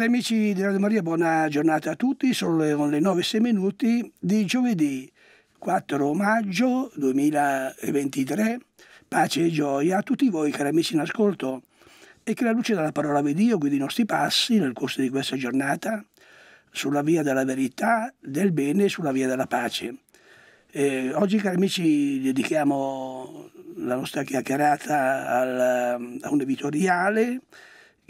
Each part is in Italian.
Cari amici di Radio Maria, buona giornata a tutti. Sono le 9 6 minuti di giovedì 4 maggio 2023. Pace e gioia a tutti voi, cari amici in ascolto, e che la luce della parola di Dio guidi i nostri passi nel corso di questa giornata sulla via della verità, del bene e sulla via della pace. E oggi, cari amici, dedichiamo la nostra chiacchierata al, a un editoriale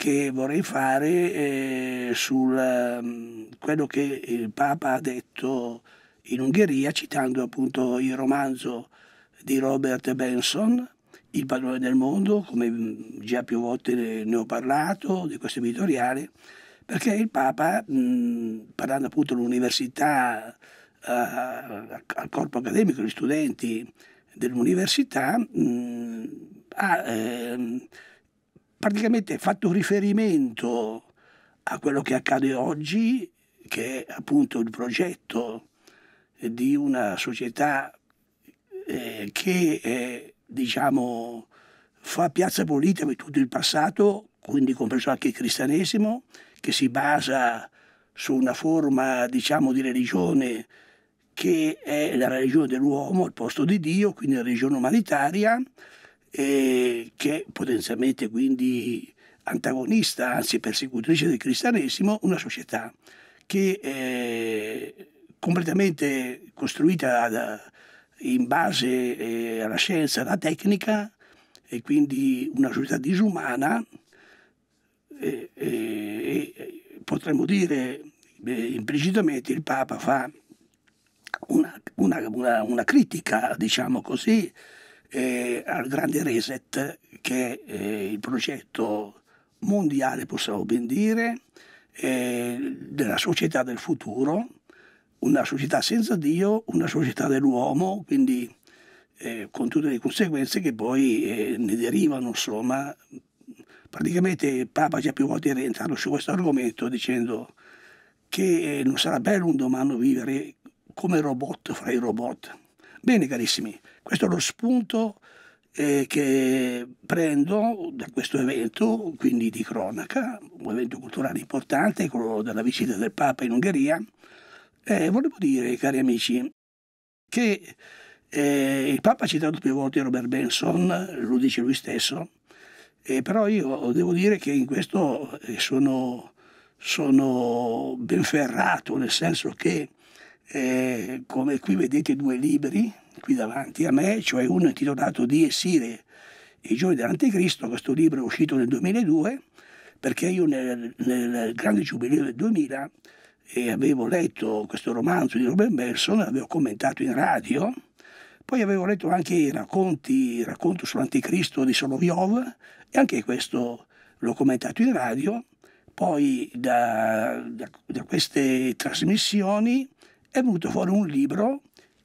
che vorrei fare eh, su ehm, quello che il Papa ha detto in Ungheria, citando appunto il romanzo di Robert Benson, Il padrone del mondo, come mm, già più volte ne ho parlato di questo editoriale, perché il Papa, mh, mm, parlando appunto all'università, eh, al corpo accademico, agli studenti dell'università, mh, mm, ha... Eh, praticamente fatto riferimento a quello che accade oggi, che è appunto il progetto di una società eh, che eh, diciamo, fa piazza politica per tutto il passato, quindi compreso anche il cristianesimo, che si basa su una forma diciamo, di religione che è la religione dell'uomo al posto di Dio, quindi la religione umanitaria, eh, che è potenzialmente quindi antagonista, anzi persecutrice del cristianesimo, una società che è completamente costruita da, in base eh, alla scienza, alla tecnica, e quindi una società disumana, e, e, e potremmo dire eh, implicitamente il Papa fa una, una, una, una critica, diciamo così, eh, al grande reset che è eh, il progetto mondiale, possiamo ben dire, eh, della società del futuro, una società senza Dio, una società dell'uomo, quindi eh, con tutte le conseguenze che poi eh, ne derivano, insomma. Praticamente il Papa già più volte è rientrato su questo argomento dicendo che eh, non sarà bello un domani vivere come robot fra i robot. Bene carissimi, questo è lo spunto eh, che prendo da questo evento, quindi di cronaca, un evento culturale importante, quello della visita del Papa in Ungheria. Eh, volevo dire, cari amici, che eh, il Papa ha citato più volte Robert Benson, lo dice lui stesso, eh, però io devo dire che in questo eh, sono, sono ben ferrato, nel senso che, eh, come qui vedete due libri, qui davanti a me, cioè uno intitolato Die Sire, i giorni dell'Anticristo, questo libro è uscito nel 2002, perché io nel, nel grande giubileo del 2000 eh, avevo letto questo romanzo di Robert Benson, l'avevo commentato in radio, poi avevo letto anche i racconti, racconto sull'Anticristo di Soloviov, e anche questo l'ho commentato in radio. Poi da, da, da queste trasmissioni è venuto fuori un libro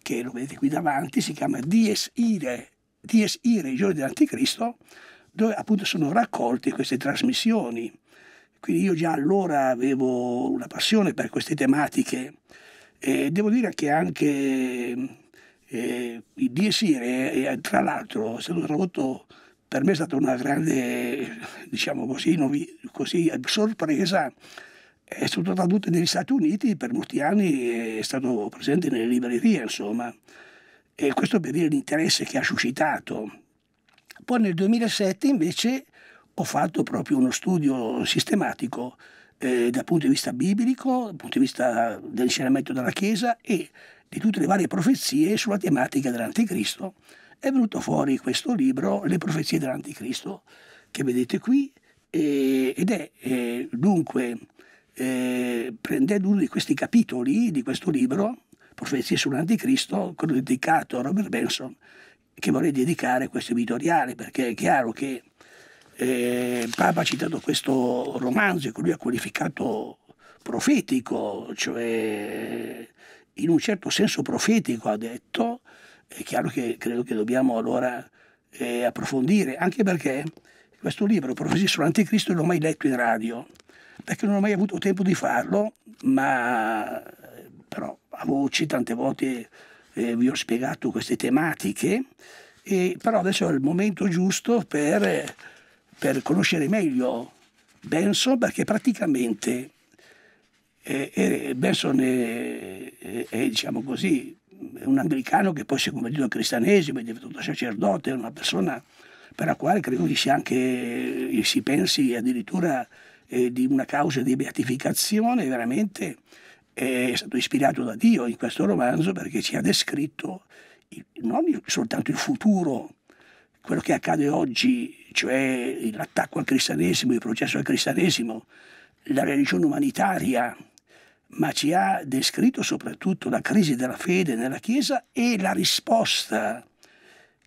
che lo vedete qui davanti, si chiama Dies Ire, Dies Ire i giorni dell'Anticristo, dove appunto sono raccolte queste trasmissioni. Quindi io già allora avevo una passione per queste tematiche e devo dire che anche eh, il Dies Ire, eh, tra l'altro, è stato tradotto per me è stata una grande, diciamo così, novi, così sorpresa è stato tradotto negli Stati Uniti, per molti anni è stato presente nelle librerie, insomma. E questo per dire l'interesse che ha suscitato. Poi nel 2007 invece ho fatto proprio uno studio sistematico eh, dal punto di vista biblico, dal punto di vista dell'insegnamento della Chiesa e di tutte le varie profezie sulla tematica dell'Anticristo. È venuto fuori questo libro, Le profezie dell'Anticristo, che vedete qui, eh, ed è eh, dunque eh, prendendo uno di questi capitoli di questo libro, Profezie sull'Anticristo, quello dedicato a Robert Benson, che vorrei dedicare a questo editoriale, perché è chiaro che eh, Papa ha citato questo romanzo che lui ha qualificato profetico, cioè in un certo senso profetico ha detto, è chiaro che credo che dobbiamo allora eh, approfondire, anche perché questo libro, Profezie sull'Anticristo, l'ho mai letto in radio, perché non ho mai avuto tempo di farlo, ma però a voce tante volte eh, vi ho spiegato queste tematiche, e, però adesso è il momento giusto per, per conoscere meglio Benson, perché praticamente eh, eh, Benson è, è, è, diciamo così, un anglicano che poi si è convertito al cristianesimo, è diventato sacerdote, è una persona per la quale credo che si, anche, eh, si pensi addirittura eh, di una causa di beatificazione, veramente è stato ispirato da Dio in questo romanzo perché ci ha descritto il, non soltanto il futuro, quello che accade oggi, cioè l'attacco al cristianesimo, il processo al cristianesimo, la religione umanitaria, ma ci ha descritto soprattutto la crisi della fede nella Chiesa e la risposta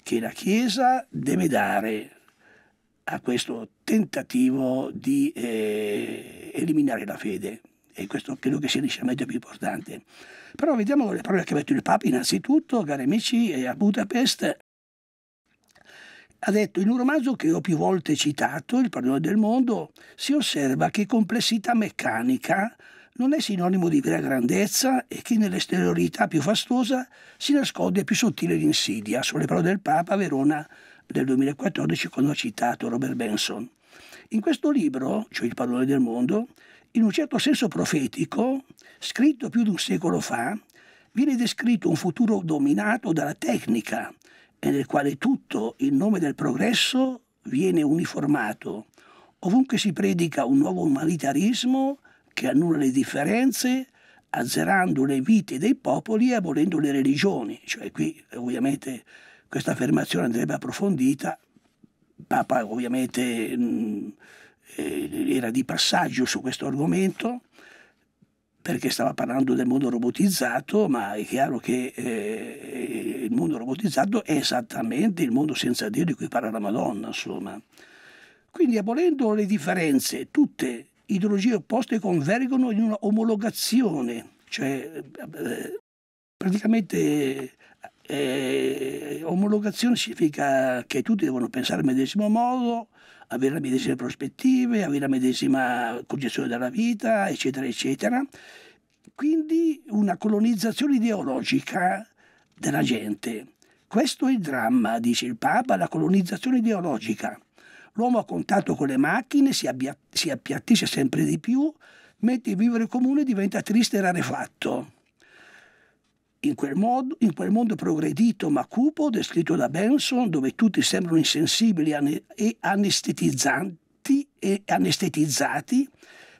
che la Chiesa deve dare a questo tentativo di eh, eliminare la fede. E questo credo che sia l'insegnamento più importante. Però vediamo le parole che ha detto il Papa innanzitutto, cari amici, eh, a Budapest. Ha detto, in un romanzo che ho più volte citato, Il padrone del mondo, si osserva che complessità meccanica non è sinonimo di vera grandezza e che nell'esteriorità più fastosa si nasconde più sottile l'insidia. Sulle parole del Papa Verona del 2014 quando ha citato Robert Benson. In questo libro, cioè Il padrone del mondo, in un certo senso profetico, scritto più di un secolo fa, viene descritto un futuro dominato dalla tecnica e nel quale tutto in nome del progresso viene uniformato. Ovunque si predica un nuovo umanitarismo che annulla le differenze, azzerando le vite dei popoli e abolendo le religioni. Cioè qui ovviamente questa affermazione andrebbe approfondita. Papa ovviamente mh, mm, eh, era di passaggio su questo argomento perché stava parlando del mondo robotizzato, ma è chiaro che eh, il mondo robotizzato è esattamente il mondo senza Dio di cui parla la Madonna, insomma. Quindi abolendo le differenze, tutte ideologie opposte convergono in una omologazione, cioè eh, praticamente eh, omologazione significa che tutti devono pensare nel medesimo modo, avere le medesime prospettive, avere la medesima concezione della vita, eccetera, eccetera. Quindi una colonizzazione ideologica della gente. Questo è il dramma, dice il Papa, la colonizzazione ideologica. L'uomo a contatto con le macchine si, abbia, si appiattisce sempre di più, mentre il vivere comune diventa triste e rarefatto. In quel, modo, in quel, mondo progredito ma cupo descritto da Benson, dove tutti sembrano insensibili e anestetizzanti e anestetizzati,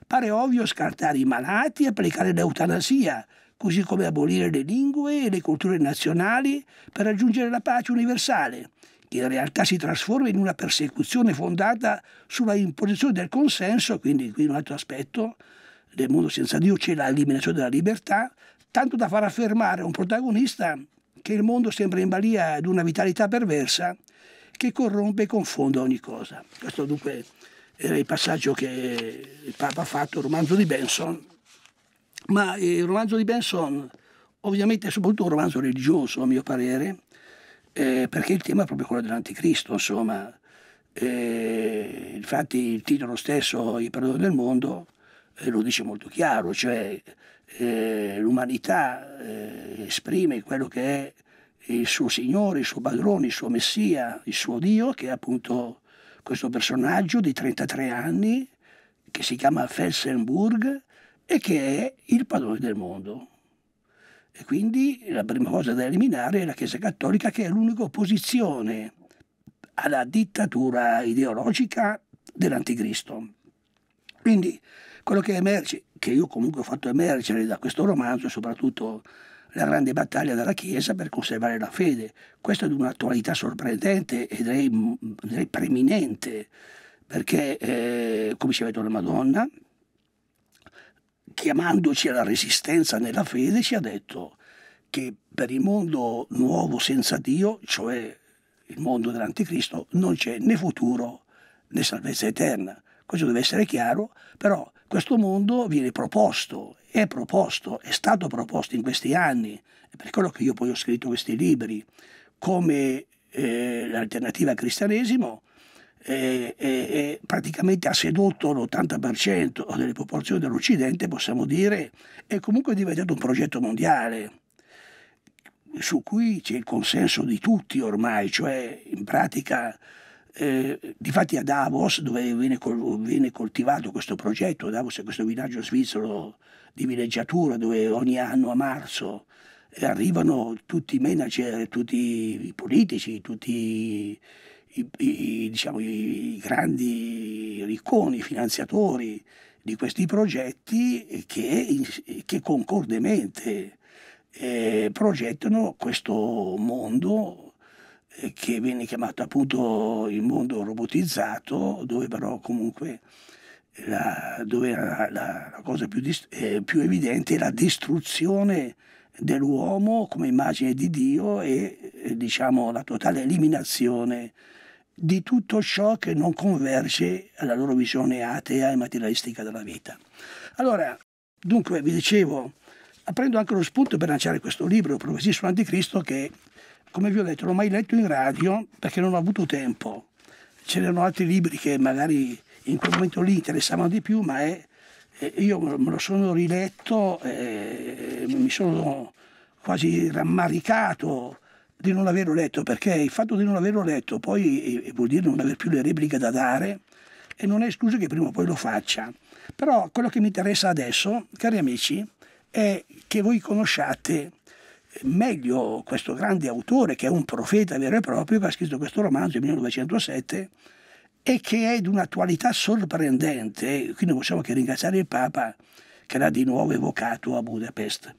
pare ovvio scartare i malati e applicare l'eutanasia, così come abolire le lingue e le culture nazionali per raggiungere la pace universale, che in realtà si trasforma in una persecuzione fondata sulla imposizione del consenso, quindi qui un altro aspetto, nel mondo senza Dio c'è l'eliminazione della libertà, tanto da far affermare a un protagonista che il mondo sembra in balia di una vitalità perversa che corrompe e confonde ogni cosa. Questo dunque era il passaggio che il Papa ha fatto, il romanzo di Benson, ma il romanzo di Benson ovviamente è soprattutto un romanzo religioso a mio parere, eh, perché il tema è proprio quello dell'anticristo, insomma. Eh, infatti il titolo stesso, Il perdono del mondo, eh, lo dice molto chiaro, cioè eh, l'umanità eh, esprime quello che è il suo Signore, il suo padrone, il suo Messia, il suo Dio, che è appunto questo personaggio di 33 anni che si chiama Felsenburg e che è il padrone del mondo. E quindi la prima cosa da eliminare è la Chiesa Cattolica che è l'unica opposizione alla dittatura ideologica dell'anticristo. Quindi quello che emerge, che io comunque ho fatto emergere da questo romanzo, è soprattutto la grande battaglia della Chiesa per conservare la fede. Questa è di un'attualità sorprendente e direi, direi preminente, perché eh, come ci ha detto la Madonna, chiamandoci alla resistenza nella fede, ci ha detto che per il mondo nuovo senza Dio, cioè il mondo dell'anticristo, non c'è né futuro né salvezza eterna. Questo deve essere chiaro, però questo mondo viene proposto, è proposto, è stato proposto in questi anni, per quello che io poi ho scritto questi libri, come eh, l'alternativa al cristianesimo eh, eh, eh praticamente ha sedotto l'80% delle popolazioni dell'Occidente, possiamo dire, e comunque è diventato un progetto mondiale su cui c'è il consenso di tutti ormai, cioè in pratica eh, difatti a Davos, dove viene, col, viene, coltivato questo progetto, Davos è questo villaggio svizzero di villeggiatura dove ogni anno a marzo arrivano tutti i manager, tutti i politici, tutti i, i, diciamo, i grandi ricconi, i finanziatori di questi progetti che, che concordemente eh, progettano questo mondo che viene chiamato appunto il mondo robotizzato, dove però comunque la, dove la, la, la cosa più, eh, più, evidente è la distruzione dell'uomo come immagine di Dio e eh, diciamo la totale eliminazione di tutto ciò che non converge alla loro visione atea e materialistica della vita. Allora, dunque, vi dicevo, prendo anche lo spunto per lanciare questo libro, Profezie sull'Anticristo, che come vi ho detto, l'ho mai letto in radio perché non ho avuto tempo. C'erano altri libri che magari in quel momento lì interessavano di più, ma è, io me lo sono riletto e mi sono quasi rammaricato di non averlo letto, perché il fatto di non averlo letto poi vuol dire non aver più le repliche da dare e non è escluso che prima o poi lo faccia. Però quello che mi interessa adesso, cari amici, è che voi conosciate meglio questo grande autore che è un profeta vero e proprio che ha scritto questo romanzo nel 1907 e che è di un'attualità sorprendente, quindi possiamo che ringraziare il Papa che l'ha di nuovo evocato a Budapest.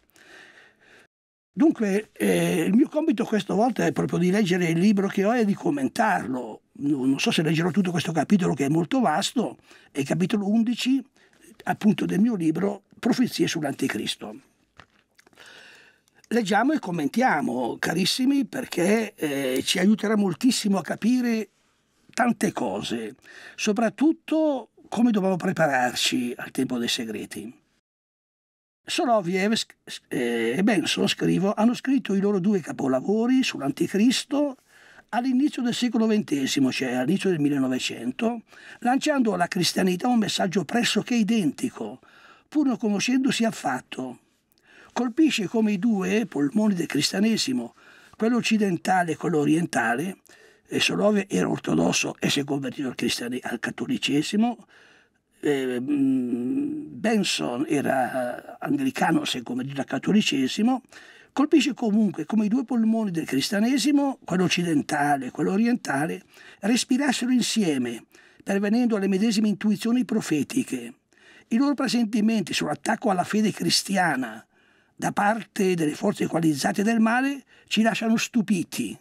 Dunque, eh, il mio compito questa volta è proprio di leggere il libro che ho e di commentarlo. Non so se leggerò tutto questo capitolo che è molto vasto, è il capitolo 11 appunto del mio libro Profezie sull'Anticristo leggiamo e commentiamo, carissimi, perché eh, ci aiuterà moltissimo a capire tante cose, soprattutto come dobbiamo prepararci al tempo dei segreti. Soloviev e eh, eh, Benson scrivo, hanno scritto i loro due capolavori sull'Anticristo all'inizio del secolo XX, cioè all'inizio del 1900, lanciando alla cristianità un messaggio pressoché identico, pur non conoscendosi affatto colpisce come i due polmoni del cristianesimo, quello occidentale e quello orientale, e Solove era ortodosso e si è convertito al, al cattolicesimo, eh, Benson era eh, anglicano, si è convertito al cattolicesimo, colpisce comunque come i due polmoni del cristianesimo, quello occidentale e quello orientale, respirassero insieme, pervenendo alle medesime intuizioni profetiche. I loro presentimenti sull'attacco alla fede cristiana da parte delle forze equalizzate del male ci lasciano stupiti,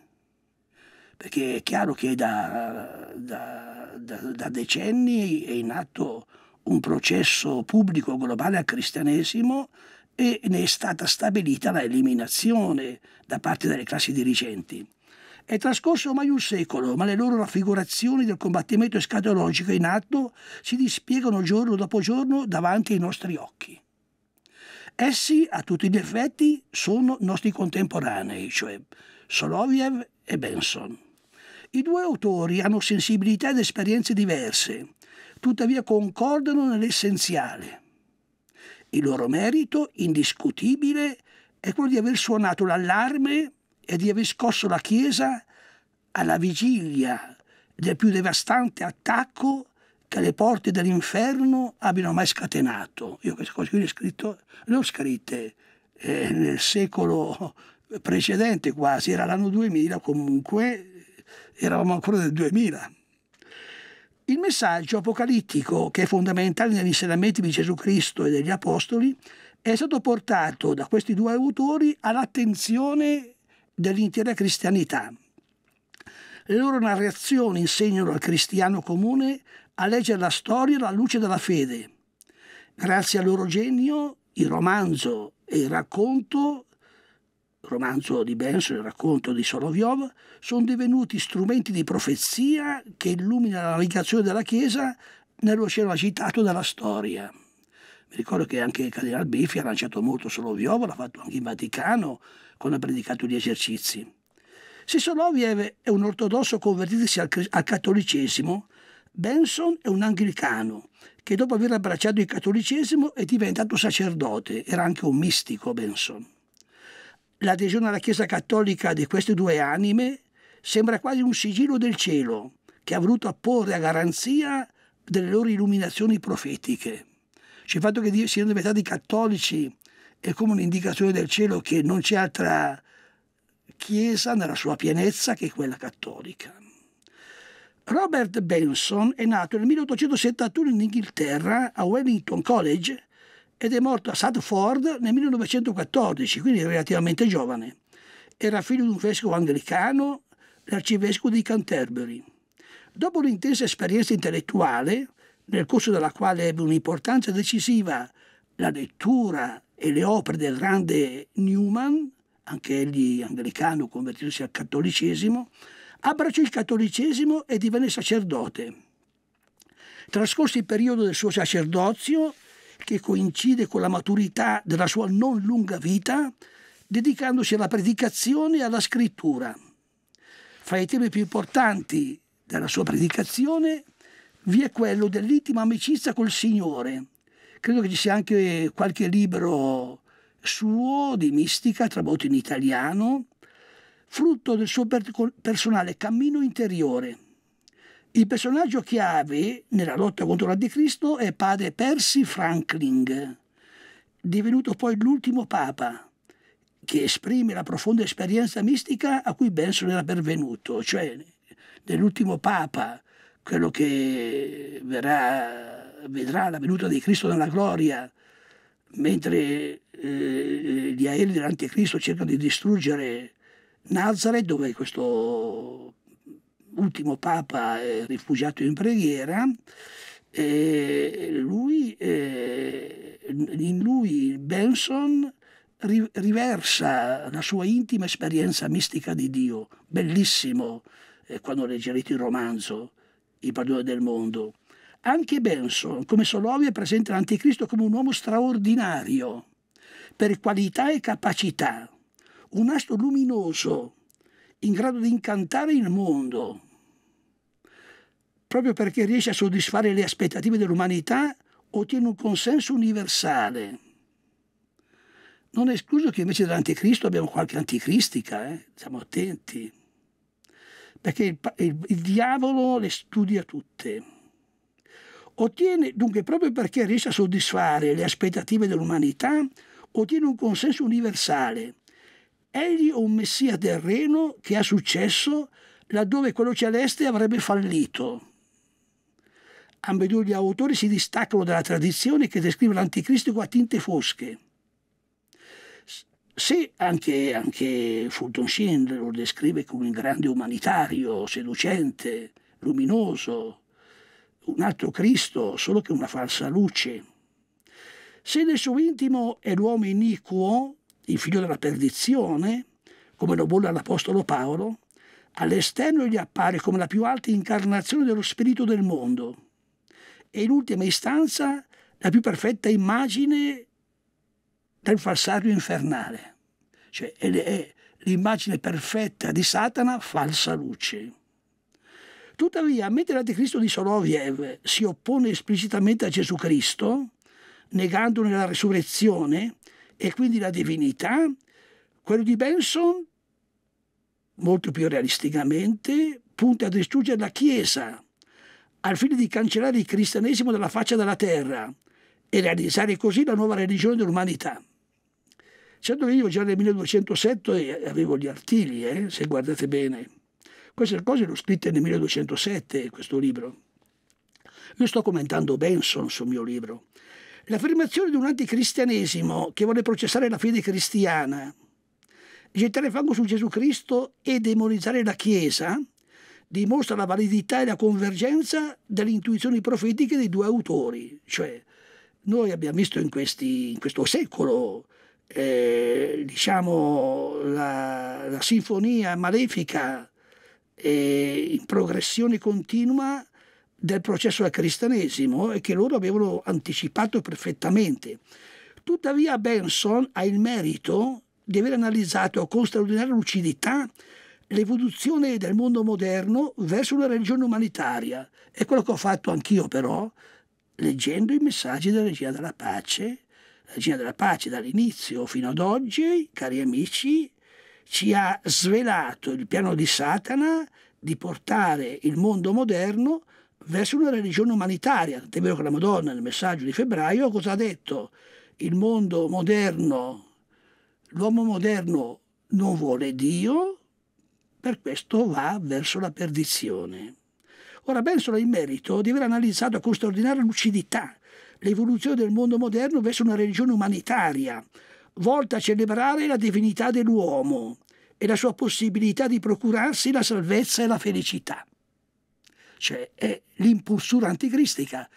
perché è chiaro che da, da, da, da decenni è in atto un processo pubblico globale al cristianesimo e ne è stata stabilita la eliminazione da parte delle classi dirigenti. È trascorso ormai un secolo, ma le loro raffigurazioni del combattimento escatologico in atto si dispiegano giorno dopo giorno davanti ai nostri occhi. Essi eh a tutti gli effetti sono nostri contemporanei, cioè Soloviev e Benson. I due autori hanno sensibilità ed esperienze diverse, tuttavia concordano nell'essenziale. Il loro merito, indiscutibile, è quello di aver suonato l'allarme e di aver scosso la Chiesa alla vigilia del più devastante attacco che le porte dell'inferno abbiano mai scatenato. Io queste cose qui le ho, scritto, le ho scritte eh, nel secolo precedente quasi, era l'anno 2000 comunque, eravamo ancora nel 2000. Il messaggio apocalittico, che è fondamentale negli insegnamenti di Gesù Cristo e degli Apostoli, è stato portato da questi due autori all'attenzione dell'intera cristianità. Le loro narrazioni insegnano al cristiano comune a leggere la storia alla luce della fede. Grazie al loro genio, il romanzo e il racconto, il romanzo di Benson e il racconto di Soloviov, sono divenuti strumenti di profezia che illuminano la navigazione della Chiesa nell'oceano agitato della storia. Mi ricordo che anche il Cardinal Biffi ha lanciato molto Soloviov, l'ha fatto anche in Vaticano, quando ha predicato gli esercizi. Se Soloviev è un ortodosso convertitosi al, al cattolicesimo, Benson è un anglicano che dopo aver abbracciato il cattolicesimo è diventato sacerdote, era anche un mistico Benson. L'adesione alla Chiesa cattolica di queste due anime sembra quasi un sigillo del cielo che ha voluto apporre a garanzia delle loro illuminazioni profetiche. C'è cioè, il fatto che siano diventati cattolici è come un'indicazione del cielo che non c'è altra Chiesa nella sua pienezza che quella cattolica. Robert Benson è nato nel 1871 in Inghilterra a Wellington College ed è morto a Sadford nel 1914, quindi relativamente giovane. Era figlio di un vescovo anglicano, l'arcivescovo di Canterbury. Dopo un'intensa esperienza intellettuale, nel corso della quale ebbe un'importanza decisiva la lettura e le opere del grande Newman, anche egli anglicano convertitosi al cattolicesimo, abbracciò il cattolicesimo e divenne sacerdote. Trascorso il periodo del suo sacerdozio, che coincide con la maturità della sua non lunga vita, dedicandosi alla predicazione e alla scrittura. Fra i temi più importanti della sua predicazione vi è quello dell'intima amicizia col Signore. Credo che ci sia anche qualche libro suo di mistica tradotto in italiano frutto del suo personale cammino interiore. Il personaggio chiave nella lotta contro l'Anticristo è padre Percy Franklin, divenuto poi l'ultimo papa, che esprime la profonda esperienza mistica a cui Benson era pervenuto, cioè nell'ultimo papa, quello che verrà, vedrà la venuta di Cristo nella gloria, mentre eh, gli aerei dell'Anticristo cercano di distruggere Nazareth, dove questo ultimo papa è rifugiato in preghiera, lui, in lui Benson riversa la sua intima esperienza mistica di Dio, bellissimo eh, quando leggerete il romanzo Il padrone del mondo. Anche Benson, come Solovia, presenta l'Anticristo come un uomo straordinario per qualità e capacità un astro luminoso in grado di incantare il mondo, proprio perché riesce a soddisfare le aspettative dell'umanità, ottiene un consenso universale. Non è escluso che invece dell'anticristo abbiamo qualche anticristica, eh? siamo attenti, perché il, il, il diavolo le studia tutte. Ottiene, dunque, proprio perché riesce a soddisfare le aspettative dell'umanità, ottiene un consenso universale Egli è un messia terreno che ha successo laddove quello celeste avrebbe fallito. Ambedue gli autori si distaccano dalla tradizione che descrive l'anticristo a tinte fosche. Se anche, anche Fulton Sheen lo descrive come un grande umanitario, seducente, luminoso, un altro Cristo, solo che una falsa luce. Se nel suo intimo è l'uomo iniquo, il figlio della perdizione, come lo bolla l'Apostolo Paolo, all'esterno gli appare come la più alta incarnazione dello spirito del mondo e in ultima istanza la più perfetta immagine del falsario infernale, cioè è l'immagine perfetta di Satana falsa luce. Tuttavia, mentre l'anticristo di Soloviev si oppone esplicitamente a Gesù Cristo, negandone la resurrezione, e quindi la divinità. Quello di Benson, molto più realisticamente, punta a distruggere la Chiesa al fine di cancellare il cristianesimo dalla faccia della terra e realizzare così la nuova religione dell'umanità. Certo che io già nel 1207 avevo gli artigli, eh, se guardate bene. Queste cose le ho scritte nel 1207, questo libro. Io sto commentando Benson sul mio libro L'affermazione di un anticristianesimo che vuole processare la fede cristiana, gettare fango su Gesù Cristo e demonizzare la Chiesa dimostra la validità e la convergenza delle intuizioni profetiche dei due autori. Cioè, noi abbiamo visto in, questi, in questo secolo eh, diciamo, la, la, sinfonia malefica eh, in progressione continua del processo al cristianesimo e che loro avevano anticipato perfettamente. Tuttavia Benson ha il merito di aver analizzato con straordinaria lucidità l'evoluzione del mondo moderno verso una religione umanitaria. È quello che ho fatto anch'io però, leggendo i messaggi della Regina della Pace. La Regina della Pace dall'inizio fino ad oggi, cari amici, ci ha svelato il piano di Satana di portare il mondo moderno verso una religione umanitaria. Tant'è vero che la Madonna nel messaggio di febbraio cosa ha detto? Il mondo moderno, l'uomo moderno non vuole Dio, per questo va verso la perdizione. Ora penso in merito di aver analizzato con straordinaria lucidità l'evoluzione del mondo moderno verso una religione umanitaria, volta a celebrare la divinità dell'uomo e la sua possibilità di procurarsi la salvezza e la felicità cioè è l'impulsura anticristica,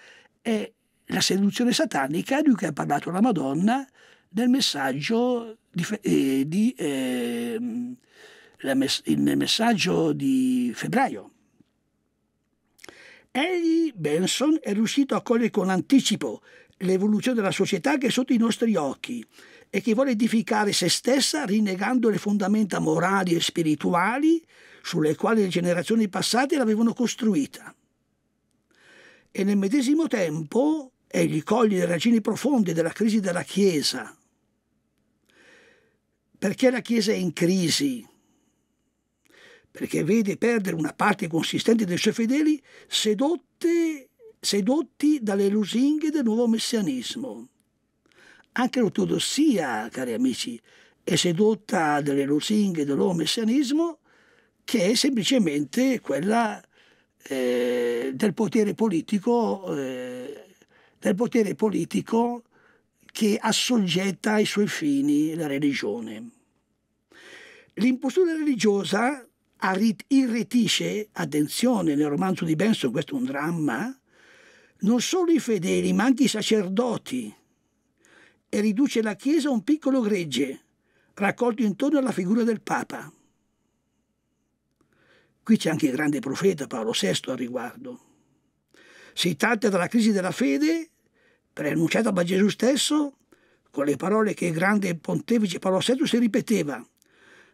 è la seduzione satanica di cui ha parlato la Madonna nel messaggio di, eh, di, eh, mes nel messaggio di febbraio. Egli, Benson, è riuscito a cogliere con anticipo l'evoluzione della società che è sotto i nostri occhi e che vuole edificare se stessa rinnegando le fondamenta morali e spirituali sulle quali le generazioni passate l'avevano costruita. E nel medesimo tempo egli coglie le ragioni profonde della crisi della Chiesa. Perché la Chiesa è in crisi? Perché vede perdere una parte consistente dei suoi fedeli sedotte, sedotti dalle lusinghe del nuovo messianismo. Anche l'ortodossia, cari amici, è sedotta dalle lusinghe del nuovo messianismo che è semplicemente quella eh, del potere politico, eh, del potere politico che assoggetta ai suoi fini la religione. L'impostura religiosa irretisce, attenzione, nel romanzo di Benson questo è un dramma, non solo i fedeli ma anche i sacerdoti e riduce la Chiesa a un piccolo gregge raccolto intorno alla figura del Papa. Qui c'è anche il grande profeta Paolo VI al riguardo. Si tratta della crisi della fede preannunciata da Gesù stesso con le parole che il grande pontefice Paolo VI si ripeteva.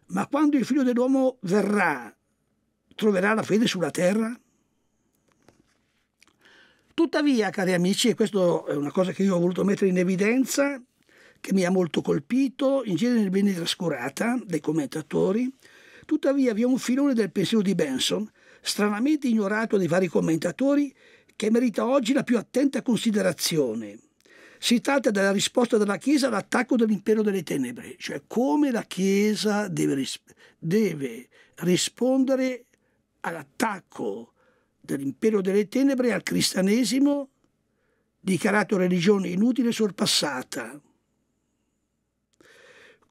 Ma quando il figlio dell'uomo verrà, troverà la fede sulla terra? Tuttavia, cari amici, e questa è una cosa che io ho voluto mettere in evidenza, che mi ha molto colpito, in genere viene trascurata dai commentatori, Tuttavia vi è un filone del pensiero di Benson, stranamente ignorato dai vari commentatori, che merita oggi la più attenta considerazione. Si tratta della risposta della Chiesa all'attacco dell'impero delle tenebre, cioè come la Chiesa deve, ris deve rispondere all'attacco dell'impero delle tenebre al cristianesimo dichiarato religione inutile e sorpassata.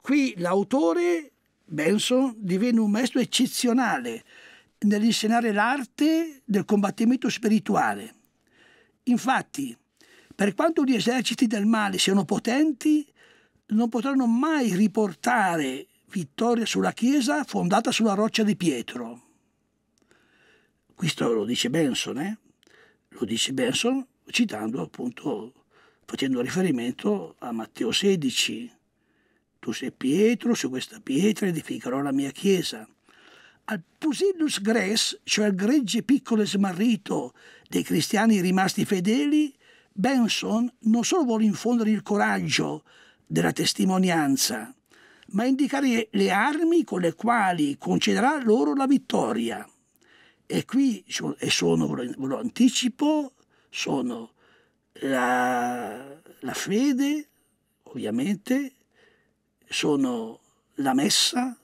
Qui l'autore Benson divenne un maestro eccezionale nell'insegnare l'arte del combattimento spirituale. Infatti, per quanto gli eserciti del male siano potenti, non potranno mai riportare vittoria sulla Chiesa fondata sulla roccia di Pietro. Questo lo dice Benson, eh? lo dice Benson citando appunto, facendo riferimento a Matteo 16, tu sei Pietro, su questa pietra edificherò la mia chiesa. Al Pusillus Gres, cioè al gregge piccolo e smarrito dei cristiani rimasti fedeli, Benson non solo vuole infondere il coraggio della testimonianza, ma indicare le armi con le quali concederà loro la vittoria. E qui, e sono, ve lo anticipo, sono la, la fede, ovviamente, sono la messa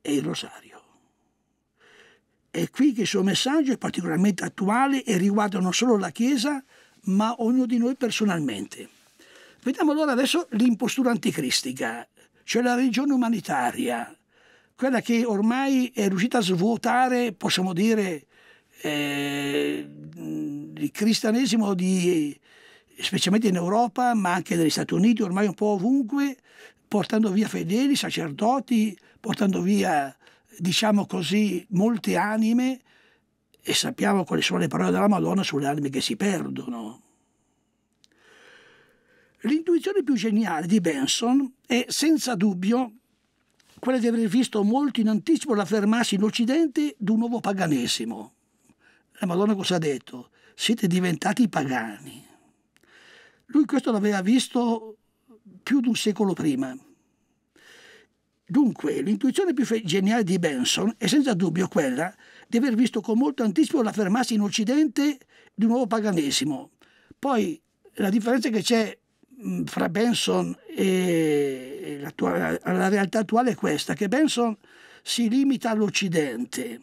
e il rosario. È qui che il suo messaggio è particolarmente attuale e riguarda non solo la Chiesa, ma ognuno di noi personalmente. Vediamo allora adesso l'impostura anticristica, cioè la religione umanitaria, quella che ormai è riuscita a svuotare, possiamo dire, eh, il cristianesimo di, specialmente in Europa, ma anche negli Stati Uniti, ormai un po' ovunque, portando via fedeli, sacerdoti, portando via, diciamo così, molte anime e sappiamo quali sono le parole della Madonna sulle anime che si perdono. L'intuizione più geniale di Benson è senza dubbio quella di aver visto molto in anticipo l'affermarsi in Occidente di un nuovo paganesimo. La Madonna cosa ha detto? Siete diventati pagani. Lui questo l'aveva visto più di un secolo prima. Dunque, l'intuizione più geniale di Benson è senza dubbio quella di aver visto con molto anticipo l'affermarsi in Occidente di un nuovo paganesimo. Poi la differenza che c'è fra Benson e la realtà attuale è questa, che Benson si limita all'Occidente.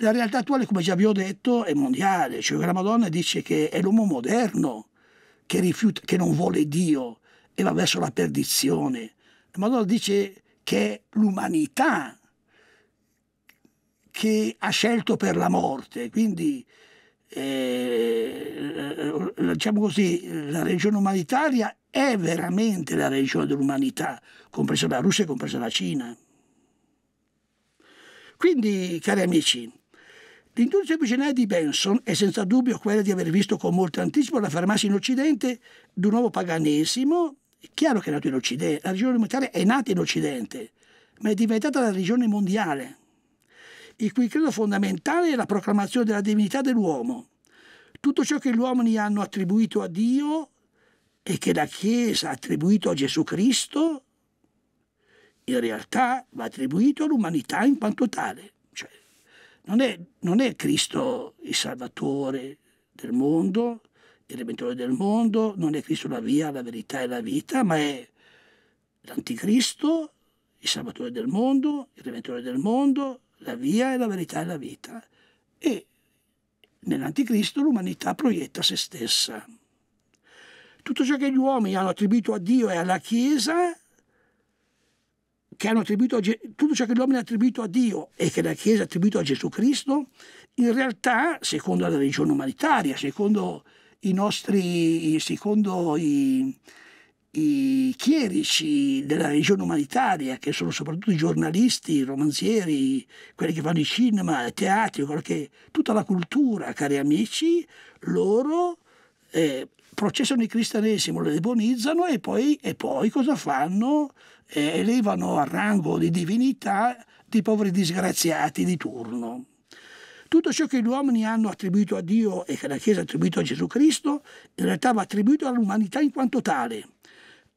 La realtà attuale, come già vi ho detto, è mondiale, cioè la Madonna dice che è l'uomo moderno che, rifiuta, che non vuole Dio, e va verso la perdizione. Ma allora dice che è l'umanità che ha scelto per la morte, quindi eh, diciamo così, la regione umanitaria è veramente la regione dell'umanità, compresa la Russia e compresa la Cina. Quindi, cari amici, l'intuizione bicennaia di Benson è senza dubbio quella di aver visto con molto anticipo la fermarsi in Occidente di un nuovo paganesimo è chiaro che è nato in Occidente, la religione umanitaria è nata in Occidente, ma è diventata la religione mondiale, il cui credo fondamentale è la proclamazione della divinità dell'uomo. Tutto ciò che gli uomini hanno attribuito a Dio e che la Chiesa ha attribuito a Gesù Cristo, in realtà va attribuito all'umanità in quanto tale. Cioè, non, è, non è Cristo il Salvatore del mondo, il Redentore del mondo, non è Cristo la via, la verità e la vita, ma è l'Anticristo, il Salvatore del mondo, il Redentore del mondo, la via e la verità e la vita. E nell'Anticristo l'umanità proietta se stessa. Tutto ciò che gli uomini hanno attribuito a Dio e alla Chiesa, a, tutto ciò che gli uomini hanno attribuito a Dio e che la Chiesa ha attribuito a Gesù Cristo, in realtà, secondo la religione umanitaria, secondo i nostri, secondo i, i chierici della religione umanitaria, che sono soprattutto i giornalisti, i romanzieri, quelli che fanno il cinema, il teatro, qualche, tutta la cultura, cari amici, loro eh, processano il cristianesimo, lo demonizzano e poi, e poi cosa fanno? Eh, elevano al rango di divinità di poveri disgraziati di turno. Tutto ciò che gli uomini hanno attribuito a Dio e che la Chiesa ha attribuito a Gesù Cristo, in realtà va attribuito all'umanità in quanto tale.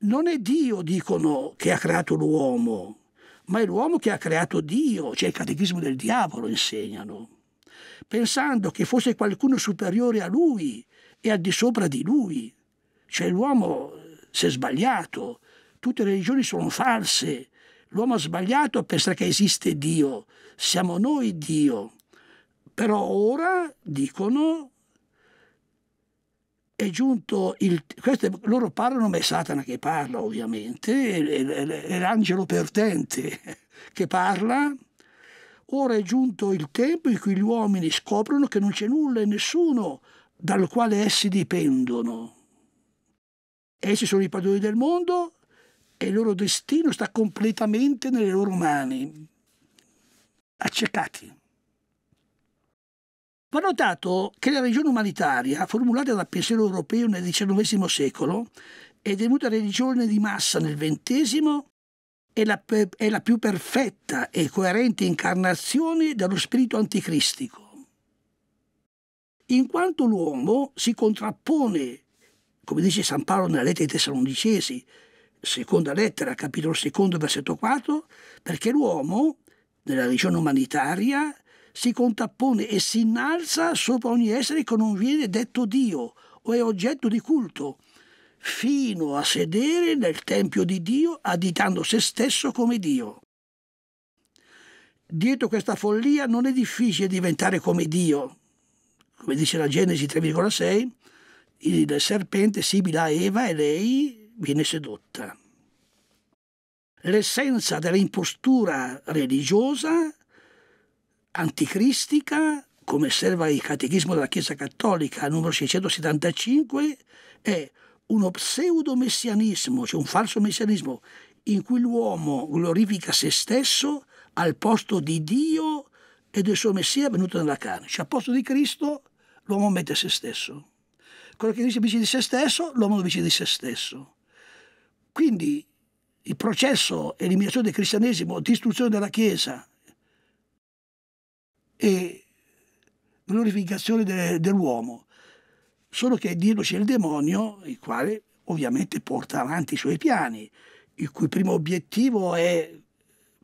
Non è Dio, dicono, che ha creato l'uomo, ma è l'uomo che ha creato Dio, cioè il catechismo del diavolo insegnano, pensando che fosse qualcuno superiore a lui e al di sopra di lui. Cioè l'uomo eh, si è sbagliato, tutte le religioni sono false, l'uomo ha sbagliato a pensare che esiste Dio, siamo noi Dio. Però ora dicono è giunto il... Queste, loro parlano, ma è Satana che parla ovviamente, è l'angelo perdente che parla. Ora è giunto il tempo in cui gli uomini scoprono che non c'è nulla e nessuno dal quale essi dipendono. Essi sono i padroni del mondo e il loro destino sta completamente nelle loro mani, accecati. Va notato che la religione umanitaria, formulata dal pensiero europeo nel XIX secolo, è divenuta religione di massa nel XX, è la, è la più perfetta e coerente incarnazione dello spirito anticristico. In quanto l'uomo si contrappone, come dice San Paolo nella lettera ai Tessalonicesi, seconda lettera, capitolo secondo, versetto 4, perché l'uomo, nella religione umanitaria, si contrappone e si innalza sopra ogni essere che non viene detto Dio o è oggetto di culto, fino a sedere nel Tempio di Dio additando se stesso come Dio. Dietro questa follia non è difficile diventare come Dio. Come dice la Genesi 3,6, il serpente simila a Eva e lei viene sedotta. L'essenza dell'impostura religiosa anticristica, come osserva il Catechismo della Chiesa Cattolica, numero 675, è uno pseudo-messianismo, cioè un falso messianismo, in cui l'uomo glorifica se stesso al posto di Dio e del suo Messia venuto nella carne. Cioè, al posto di Cristo l'uomo mette se stesso. Quello che dice vicino di se stesso, l'uomo dice di se stesso. Quindi il processo eliminazione del cristianesimo, distruzione della Chiesa, e glorificazione de, dell'uomo. Solo che dietro c'è il demonio, il quale ovviamente porta avanti i suoi piani, il cui primo obiettivo è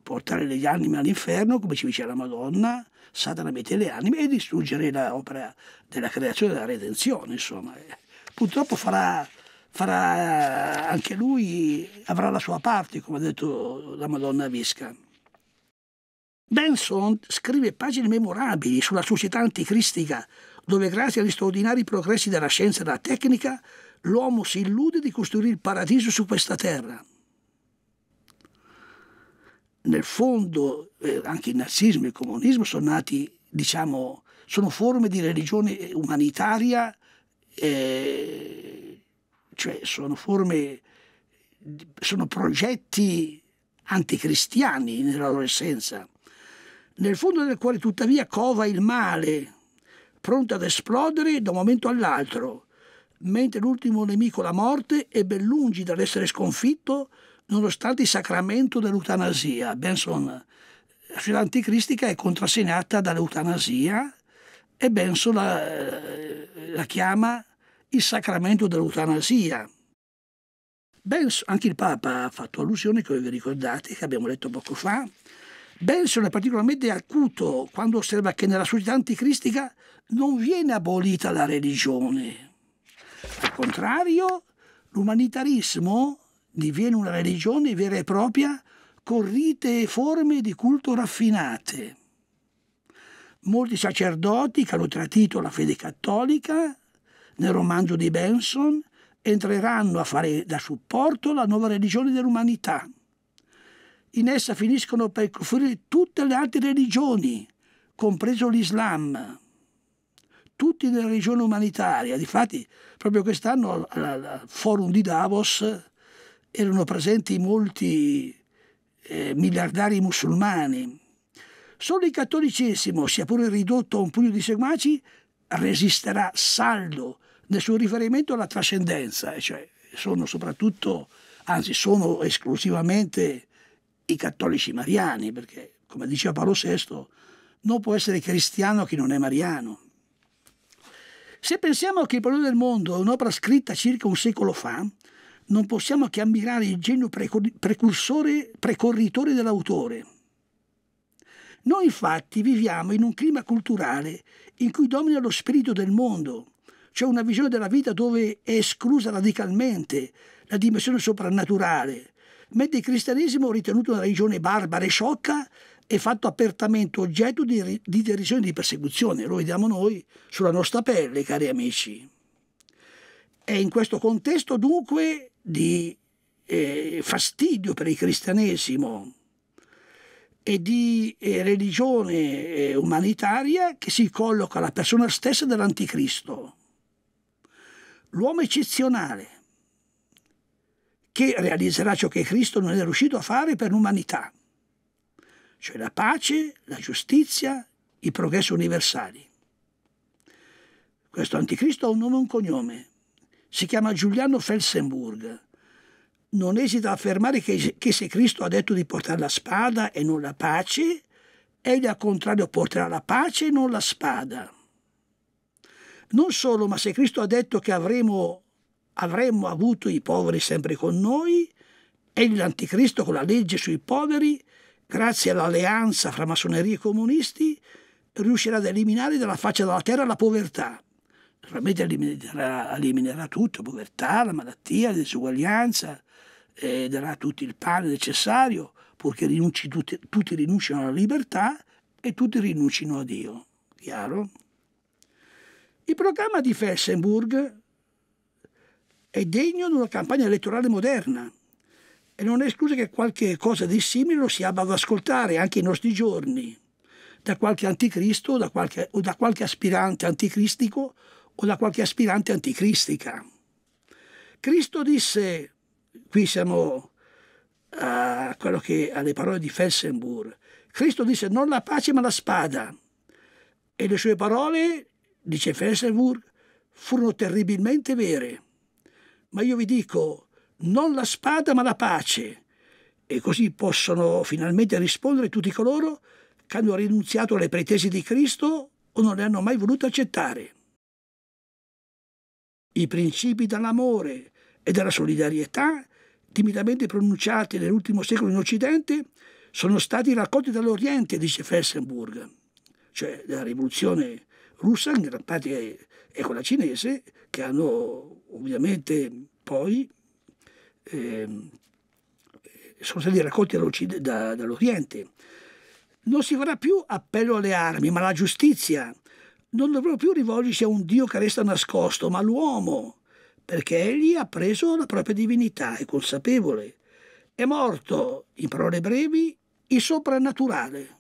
portare le anime all'inferno, come ci dice la Madonna, Satana mette le anime e distruggere l'opera della creazione della redenzione. Insomma. Purtroppo farà, farà anche lui, avrà la sua parte, come ha detto la Madonna Visca. Benson scrive pagine memorabili sulla società anticristica, dove grazie agli straordinari progressi della scienza e della tecnica, l'uomo si illude di costruire il paradiso su questa terra. Nel fondo, eh, anche il nazismo e il comunismo sono nati, diciamo, sono forme di religione umanitaria, eh, cioè sono forme, sono progetti anticristiani nella loro essenza. Nel fondo del cuore tuttavia cova il male, pronto ad esplodere da un momento all'altro, mentre l'ultimo nemico, la morte, è ben lungi dall'essere sconfitto nonostante il sacramento dell'eutanasia. Benson, la società anticristica è contrassegnata dall'eutanasia e Benson la, la chiama il sacramento dell'eutanasia. Benson, anche il Papa ha fatto allusione, come vi ricordate, che abbiamo letto poco fa, Benson è particolarmente acuto quando osserva che nella società anticristica non viene abolita la religione. Al contrario, l'umanitarismo diviene una religione vera e propria con rite e forme di culto raffinate. Molti sacerdoti che hanno tradito la fede cattolica, nel romanzo di Benson, entreranno a fare da supporto la nuova religione dell'umanità. In essa finiscono per confluire tutte le altre religioni, compreso l'Islam, tutti nella religione umanitaria. Difatti, proprio quest'anno al forum di Davos erano presenti molti eh, miliardari musulmani. Solo il cattolicesimo, sia pure ridotto a un pugno di seguaci, resisterà saldo nel suo riferimento alla trascendenza, cioè sono soprattutto, anzi sono esclusivamente i cattolici mariani, perché come diceva Paolo VI, non può essere cristiano chi non è mariano. Se pensiamo che il Pallone del Mondo è un'opera scritta circa un secolo fa, non possiamo che ammirare il genio precursore, precorritore dell'autore. Noi infatti viviamo in un clima culturale in cui domina lo spirito del mondo, cioè una visione della vita dove è esclusa radicalmente la dimensione soprannaturale, mentre il cristianesimo ritenuto una religione barbara e sciocca è fatto apertamente oggetto di, di derisione e di persecuzione. Lo vediamo noi sulla nostra pelle, cari amici. È in questo contesto dunque di eh, fastidio per il cristianesimo e di eh, religione eh, umanitaria che si colloca la persona stessa dell'anticristo. L'uomo eccezionale, che realizzerà ciò che Cristo non è riuscito a fare per l'umanità, cioè la pace, la giustizia, i progressi universali. Questo anticristo ha un nome e un cognome, si chiama Giuliano Felsenburg. Non esita a affermare che, che se Cristo ha detto di portare la spada e non la pace, egli al contrario porterà la pace e non la spada. Non solo, ma se Cristo ha detto che avremo avremmo avuto i poveri sempre con noi e l'anticristo con la legge sui poveri, grazie all'alleanza fra massoneria e comunisti, riuscirà ad eliminare dalla faccia della terra la povertà. Naturalmente eliminerà, eliminerà tutto, la povertà, la malattia, la disuguaglianza, eh, darà tutto il pane necessario, purché rinunci, tutti, tutti rinunciano alla libertà e tutti rinunciano a Dio. Chiaro? Il programma di Felsenburg è degno di una campagna elettorale moderna e non è escluso che qualche cosa di simile lo si abbia ad ascoltare anche i nostri giorni, da qualche anticristo o da qualche, o da qualche aspirante anticristico o da qualche aspirante anticristica. Cristo disse, qui siamo a quello che, alle parole di Felsenburg, Cristo disse non la pace ma la spada e le sue parole, dice Felsenburg, furono terribilmente vere. Ma io vi dico, non la spada ma la pace. E così possono finalmente rispondere tutti coloro che hanno rinunziato alle pretese di Cristo o non le hanno mai volute accettare. I principi dell'amore e della solidarietà, timidamente pronunciati nell'ultimo secolo in Occidente, sono stati raccolti dall'Oriente, dice Felsenburg, cioè la rivoluzione russa, in gran parte è quella cinese, che hanno ovviamente poi eh, sono stati raccolti da, dall'Oriente. Non si farà più appello alle armi, ma alla giustizia. Non dovrò più rivolgersi a un Dio che resta nascosto, ma all'uomo, perché egli ha preso la propria divinità, è consapevole. È morto, in parole brevi, il soprannaturale.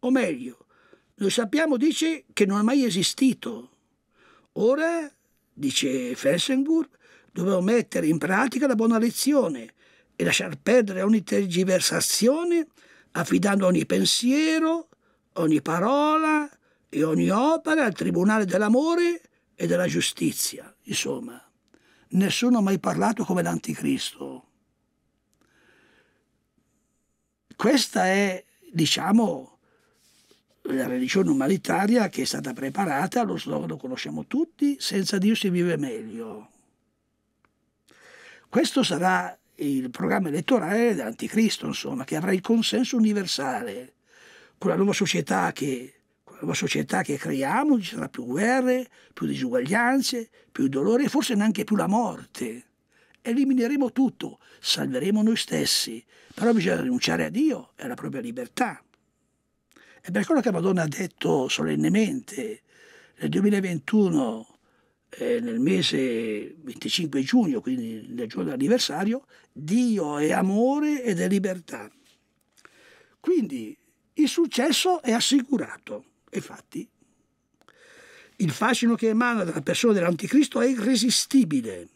O meglio, noi sappiamo, dice, che non è mai esistito. Ora dice Felsenburg, dovevo mettere in pratica la buona lezione e lasciar perdere ogni tergiversazione, affidando ogni pensiero, ogni parola e ogni opera al tribunale dell'amore e della giustizia. Insomma, nessuno ha mai parlato come l'anticristo. Questa è, diciamo, la religione umanitaria che è stata preparata, lo slogan lo conosciamo tutti, senza Dio si vive meglio. Questo sarà il programma elettorale dell'anticristo, insomma, che avrà il consenso universale. Con la nuova società che, con la nuova società che creiamo ci saranno più guerre, più disuguaglianze, più dolori e forse neanche più la morte. Elimineremo tutto, salveremo noi stessi, però bisogna rinunciare a Dio e alla propria libertà. E per quello che Madonna ha detto solennemente nel 2021, eh, nel mese 25 giugno, quindi nel giorno dell'anniversario, Dio è amore ed è libertà. Quindi il successo è assicurato, infatti. Il fascino che emana dalla persona dell'anticristo è irresistibile.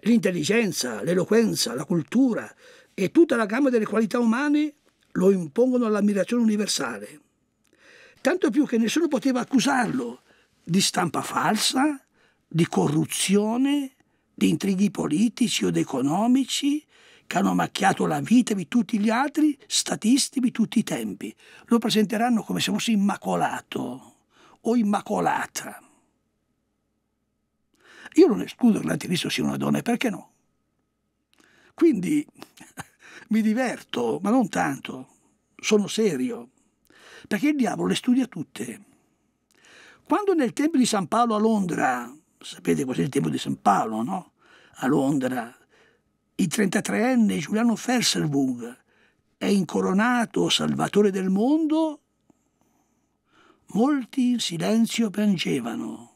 L'intelligenza, l'eloquenza, la cultura e tutta la gamma delle qualità umane lo impongono all'ammirazione universale. Tanto più che nessuno poteva accusarlo di stampa falsa, di corruzione, di intrighi politici o economici che hanno macchiato la vita di tutti gli altri statisti di tutti i tempi. Lo presenteranno come se fosse immacolato o immacolata. Io non escludo che l'antivisto sia una donna, e perché no? Quindi mi diverto, ma non tanto, sono serio, perché il diavolo le studia tutte. Quando nel tempo di San Paolo a Londra, sapete cos'è il tempo di San Paolo, no? A Londra, il 33enne Giuliano Ferselvung è incoronato Salvatore del mondo, molti in silenzio piangevano.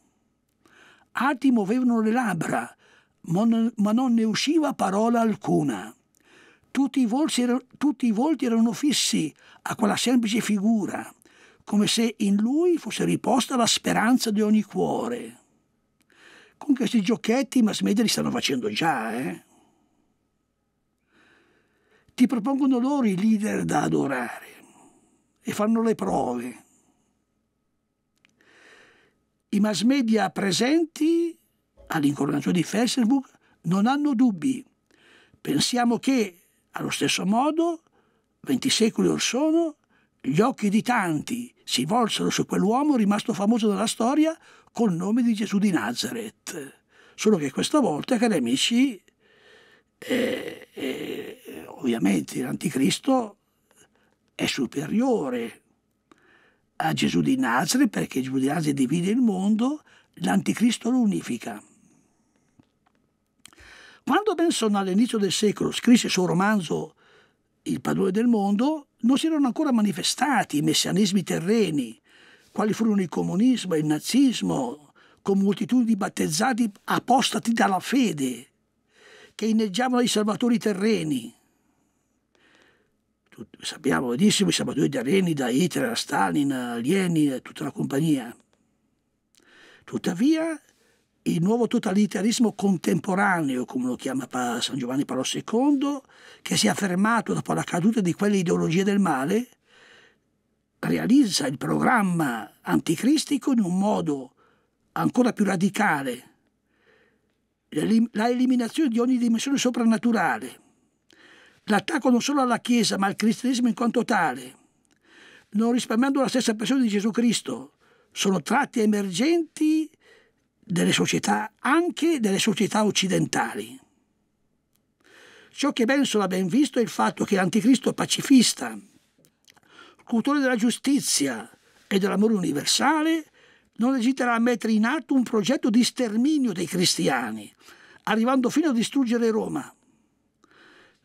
Altri muovevano le labbra, ma non ne usciva parola alcuna. Tutti i, erano, tutti i volti erano fissi a quella semplice figura, come se in lui fosse riposta la speranza di ogni cuore. Con questi giochetti i mass media li stanno facendo già, eh? Ti propongono loro i leader da adorare e fanno le prove. I mass media presenti all'incoronazione di Facebook non hanno dubbi. Pensiamo che allo stesso modo, venti secoli or sono, gli occhi di tanti si volsero su quell'uomo rimasto famoso nella storia col nome di Gesù di Nazareth. Solo che questa volta, cari amici, eh, eh, ovviamente l'anticristo è superiore a Gesù di Nazareth perché Gesù di Nazareth divide il mondo, l'anticristo lo unifica. Quando Benson all'inizio del secolo scrisse il suo romanzo Il padrone del mondo, non si erano ancora manifestati i messianismi terreni, quali furono il comunismo e il nazismo, con moltitudini di battezzati apostati dalla fede, che inneggiavano i salvatori terreni. Tutti, sappiamo benissimo i salvatori terreni da Hitler a Stalin, a Lenin tutta la compagnia. Tuttavia il nuovo totalitarismo contemporaneo, come lo chiama San Giovanni Paolo II, che si è affermato dopo la caduta di quelle ideologie del male, realizza il programma anticristico in un modo ancora più radicale, la eliminazione di ogni dimensione soprannaturale, l'attacco non solo alla Chiesa ma al cristianesimo in quanto tale, non risparmiando la stessa persona di Gesù Cristo, sono tratti emergenti delle società, anche delle società occidentali. Ciò che Benson ha ben visto è il fatto che l'anticristo pacifista, cultore della giustizia e dell'amore universale, non esiterà a mettere in atto un progetto di sterminio dei cristiani, arrivando fino a distruggere Roma.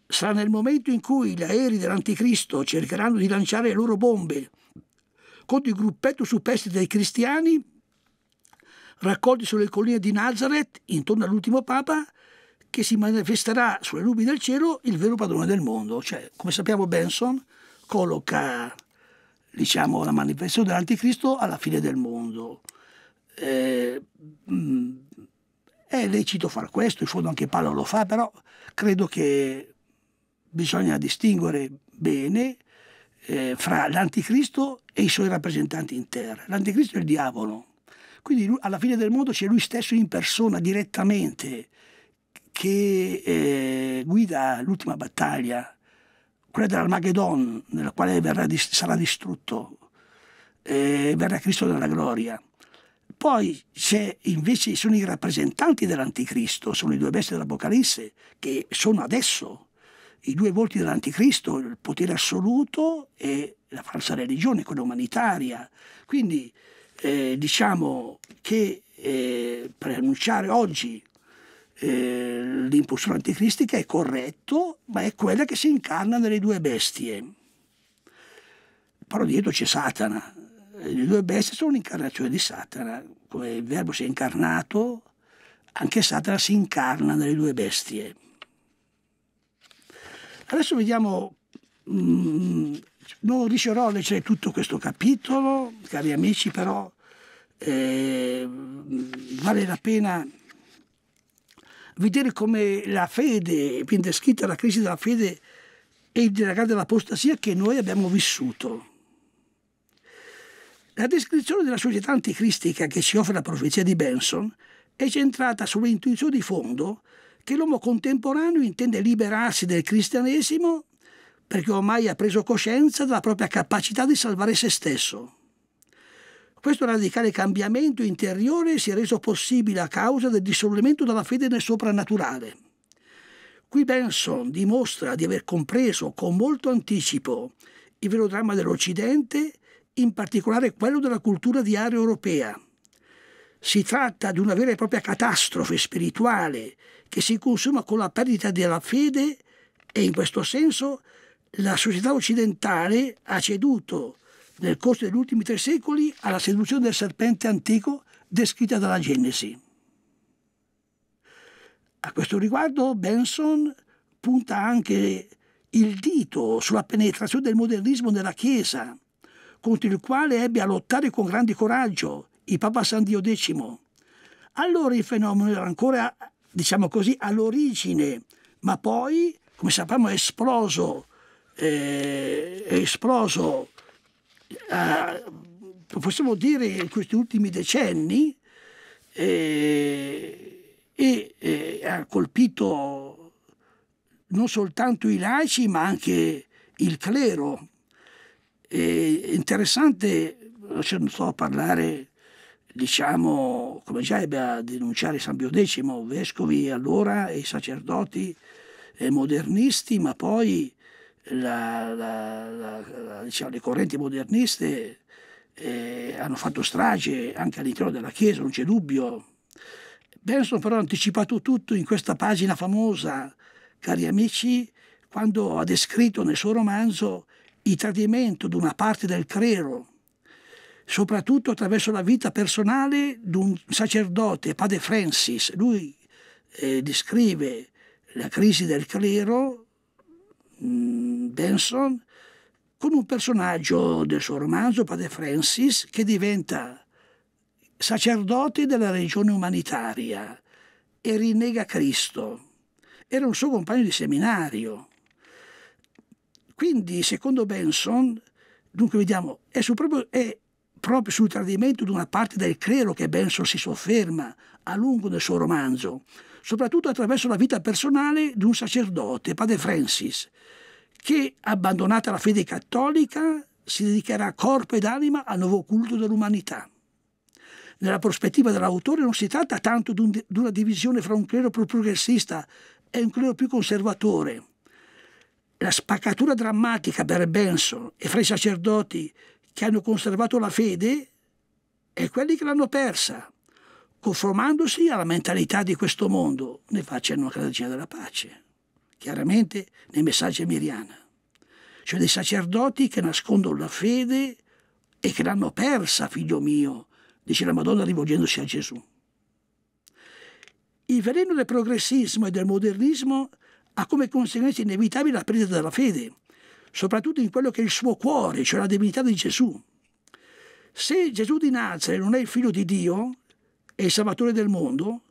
Sarà nel momento in cui gli aerei dell'anticristo cercheranno di lanciare le loro bombe contro il gruppetto superstite dei cristiani raccolti sulle colline di Nazareth intorno all'ultimo Papa che si manifesterà sulle nubi del cielo il vero padrone del mondo. Cioè, come sappiamo Benson colloca diciamo, la manifestazione dell'anticristo alla fine del mondo. Eh, mh, mm, è lecito far questo, in fondo anche Paolo lo fa, però credo che bisogna distinguere bene eh, fra l'anticristo e i suoi rappresentanti in terra. L'anticristo è il diavolo, quindi lui, alla fine del mondo c'è lui stesso in persona, direttamente, che eh, guida l'ultima battaglia, quella dell'Armageddon, nella quale verrà, sarà distrutto, eh, verrà Cristo nella gloria. Poi c'è invece sono i rappresentanti dell'anticristo, sono i due bestie dell'Apocalisse, che sono adesso i due volti dell'anticristo, il potere assoluto e la falsa religione, quella umanitaria. Quindi eh, diciamo che eh, preannunciare oggi eh, l'impulsione anticristica è corretto, ma è quella che si incarna nelle due bestie. Però dietro c'è Satana. Le due bestie sono l'incarnazione di Satana. Come il verbo si è incarnato, anche Satana si incarna nelle due bestie. Adesso vediamo, mh, mm, non riuscirò a leggere tutto questo capitolo, cari amici, però eh, vale la pena vedere come la fede, viene descritta la crisi della fede e il dilagare dell'apostasia che noi abbiamo vissuto. La descrizione della società anticristica che ci offre la profezia di Benson è centrata sull'intuizione di fondo che l'uomo contemporaneo intende liberarsi del cristianesimo perché ormai ha preso coscienza della propria capacità di salvare se stesso. Questo radicale cambiamento interiore si è reso possibile a causa del dissolvimento della fede nel soprannaturale. Qui Benson dimostra di aver compreso con molto anticipo il vero dramma dell'Occidente, in particolare quello della cultura di area europea. Si tratta di una vera e propria catastrofe spirituale che si consuma con la perdita della fede e in questo senso la società occidentale ha ceduto nel corso degli ultimi tre secoli alla seduzione del serpente antico descritta dalla Genesi. A questo riguardo Benson punta anche il dito sulla penetrazione del modernismo nella Chiesa, contro il quale ebbe a lottare con grande coraggio il Papa San Dio X. Allora il fenomeno era ancora, diciamo così, all'origine, ma poi, come sappiamo, è esploso, eh, è esploso eh, possiamo dire in questi ultimi decenni eh, e eh, ha colpito non soltanto i laici ma anche il clero. È interessante, se non sto a parlare diciamo, come già ebbe a denunciare San Pio X, vescovi allora e sacerdoti eh, modernisti, ma poi la, la, la, diciamo, le correnti moderniste eh, hanno fatto strage anche all'interno della Chiesa, non c'è dubbio. Benson però ha anticipato tutto in questa pagina famosa, cari amici, quando ha descritto nel suo romanzo il tradimento di una parte del clero, soprattutto attraverso la vita personale di un sacerdote, padre Francis. Lui eh, descrive la crisi del clero Mm, Benson con un personaggio del suo romanzo, Padre Francis, che diventa sacerdote della religione umanitaria e rinnega Cristo. Era un suo compagno di seminario. Quindi, secondo Benson, dunque vediamo, è, su proprio, è proprio sul tradimento di una parte del clero che Benson si sofferma a lungo nel suo romanzo soprattutto attraverso la vita personale di un sacerdote, padre Francis, che, abbandonata la fede cattolica, si dedicherà corpo ed anima al nuovo culto dell'umanità. Nella prospettiva dell'autore non si tratta tanto di, un, di una divisione fra un clero più progressista e un clero più conservatore. La spaccatura drammatica per Benson e fra i sacerdoti che hanno conservato la fede e quelli che l'hanno persa conformandosi alla mentalità di questo mondo, ne facciano una strategia della pace. Chiaramente nei messaggi miriana. Cioè dei sacerdoti che nascondono la fede e che l'hanno persa, figlio mio, dice la Madonna rivolgendosi a Gesù. Il veleno del progressismo e del modernismo ha come conseguenza inevitabile la perdita della fede, soprattutto in quello che è il suo cuore, cioè la divinità di Gesù. Se Gesù di Nazareth non è il figlio di Dio, e il Salvatore del mondo,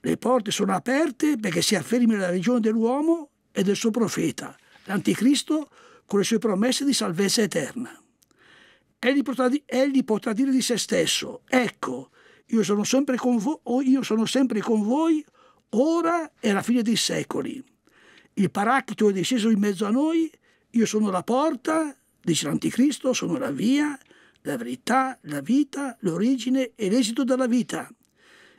le porte sono aperte perché si affermi la religione dell'uomo e del suo profeta, l'Anticristo, con le sue promesse di salvezza eterna. Egli potrà, egli potrà dire di se stesso, ecco, io sono sempre con voi, io sono sempre con voi, ora e alla fine dei secoli. Il paraclito è disceso in mezzo a noi, io sono la porta, dice l'Anticristo, sono la via, la verità, la vita, l'origine e l'esito della vita.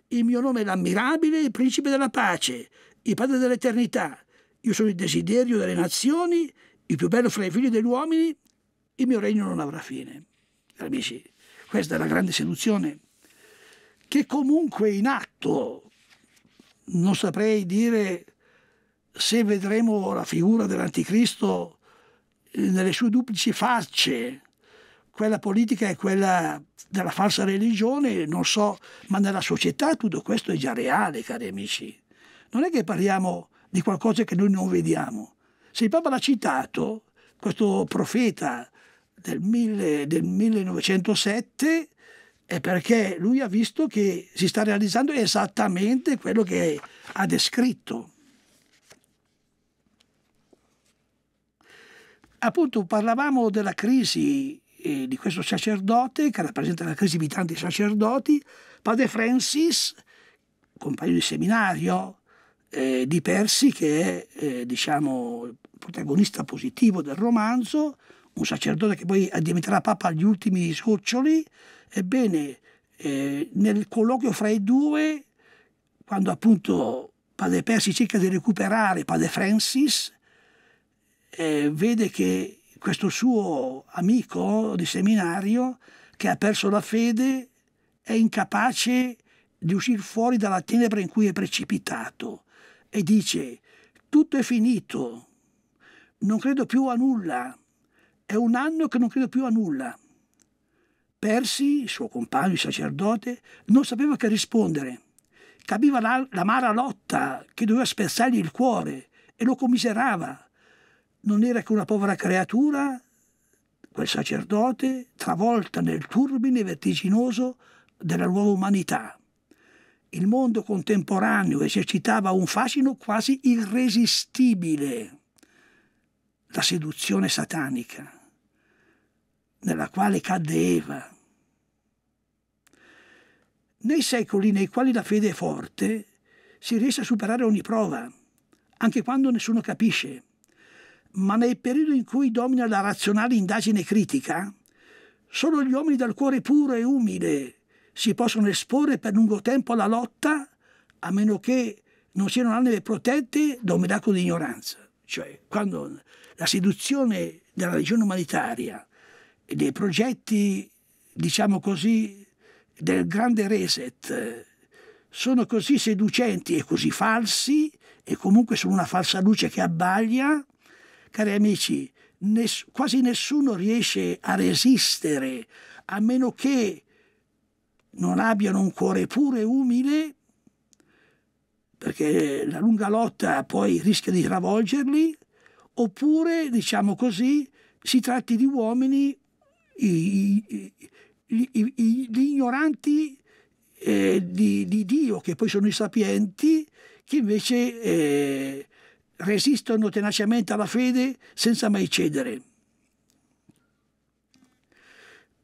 Il mio nome è l'ammirabile, il principe della pace, il padre dell'eternità. Io sono il desiderio delle nazioni, il più bello fra i figli degli uomini. Il mio regno non avrà fine. Amici, questa è la grande seduzione che comunque in atto, non saprei dire se vedremo la figura dell'anticristo nelle sue duplici facce, quella politica e quella della falsa religione, non so, ma nella società tutto questo è già reale, cari amici. Non è che parliamo di qualcosa che noi non vediamo. Se il Papa l'ha citato, questo profeta del, mille, del 1907, è perché lui ha visto che si sta realizzando esattamente quello che ha descritto. Appunto parlavamo della crisi di questo sacerdote che rappresenta la crisi di tanti sacerdoti, padre Francis, compagno di seminario eh, di Persi, che è eh, diciamo, protagonista positivo del romanzo, un sacerdote che poi diventerà papa agli ultimi sgoccioli, ebbene eh, nel colloquio fra i due, quando appunto padre Persi cerca di recuperare padre Francis, eh, vede che questo suo amico di seminario che ha perso la fede è incapace di uscire fuori dalla tenebra in cui è precipitato e dice tutto è finito, non credo più a nulla, è un anno che non credo più a nulla. Persi, suo compagno, il sacerdote, non sapeva che rispondere. Capiva la, la lotta che doveva spezzargli il cuore e lo commiserava non era che una povera creatura, quel sacerdote, travolta nel turbine vertiginoso della nuova umanità. Il mondo contemporaneo esercitava un fascino quasi irresistibile, la seduzione satanica, nella quale cadde Eva. Nei secoli nei quali la fede è forte, si riesce a superare ogni prova, anche quando nessuno capisce ma nel periodo in cui domina la razionale indagine critica, solo gli uomini dal cuore puro e umile si possono esporre per lungo tempo alla lotta a meno che non siano anime protette da un miracolo di ignoranza. Cioè, quando la seduzione della religione umanitaria e dei progetti, diciamo così, del grande reset sono così seducenti e così falsi, e comunque sono una falsa luce che abbaglia, Cari amici, ness quasi nessuno riesce a resistere a meno che non abbiano un cuore puro e umile, perché la lunga lotta poi rischia di travolgerli, oppure, diciamo così, si tratti di uomini, i, i, i, gli ignoranti eh, di, di, Dio, che poi sono i sapienti, che invece eh, resistono tenacemente alla fede senza mai cedere.